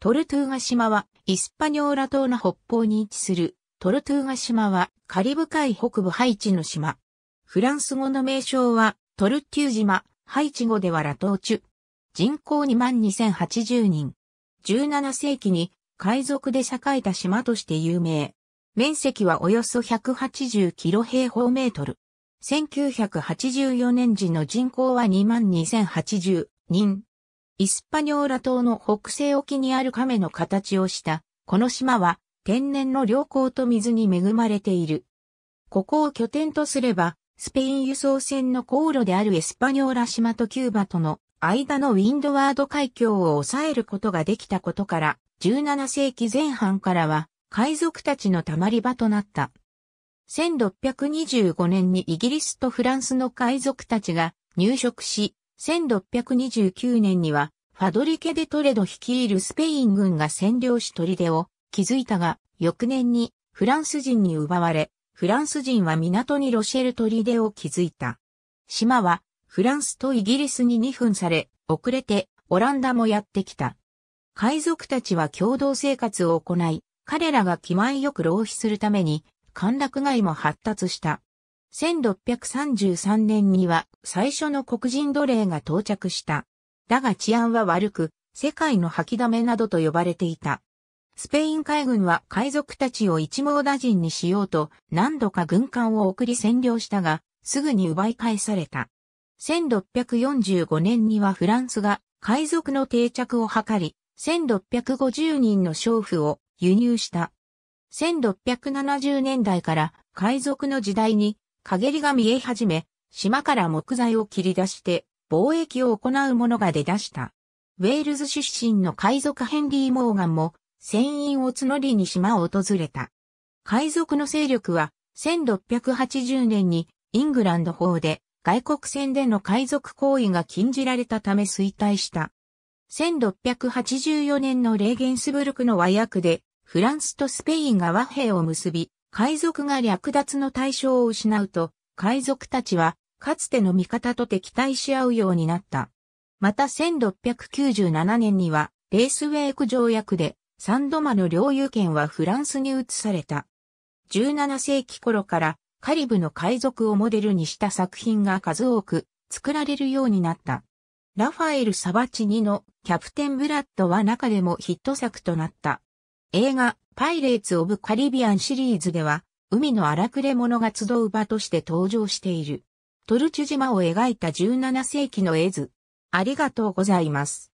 トルトゥーガ島は、イスパニョーラ島の北方に位置する、トルトゥーガ島は、カリブ海北部ハイチの島。フランス語の名称は、トルテュー島、ハイチ語ではラトーチュ。人口22,080人。17世紀に、海賊で栄えた島として有名。面積はおよそ180キロ平方メートル。1984年時の人口は22,080人。イスパニョーラ島の北西沖にある亀の形をした、この島は天然の良好と水に恵まれている。ここを拠点とすれば、スペイン輸送船の航路であるエスパニョーラ島とキューバとの間のウィンドワード海峡を抑えることができたことから、17世紀前半からは海賊たちの溜まり場となった。1625年にイギリスとフランスの海賊たちが入植し、1629年には、ファドリケ・デ・トレド率いるスペイン軍が占領し砦を築いたが、翌年にフランス人に奪われ、フランス人は港にロシェル砦を築いた。島はフランスとイギリスに2分され、遅れてオランダもやってきた。海賊たちは共同生活を行い、彼らが気前よく浪費するために、歓楽街も発達した。1633年には最初の黒人奴隷が到着した。だが治安は悪く、世界の吐き溜めなどと呼ばれていた。スペイン海軍は海賊たちを一網打尽にしようと何度か軍艦を送り占領したが、すぐに奪い返された。1645年にはフランスが海賊の定着を図り、1650人の娼婦を輸入した。1670年代から海賊の時代に陰りが見え始め、島から木材を切り出して貿易を行う者が出だした。ウェールズ出身の海賊ヘンリー・モーガンも船員を募りに島を訪れた。海賊の勢力は1680年にイングランド法で外国船での海賊行為が禁じられたため衰退した。1684年のレーゲンスブルクの和訳でフランスとスペインが和平を結び、海賊が略奪の対象を失うと、海賊たちは、かつての味方と敵対し合うようになった。また1697年には、レースウェイク条約で、サンドマの領有権はフランスに移された。17世紀頃から、カリブの海賊をモデルにした作品が数多く作られるようになった。ラファエル・サバチニのキャプテン・ブラッドは中でもヒット作となった。映画パイレーツ・オブ・カリビアンシリーズでは、海の荒くれ者が集う場として登場している。トルチュ島を描いた17世紀の絵図。ありがとうございます。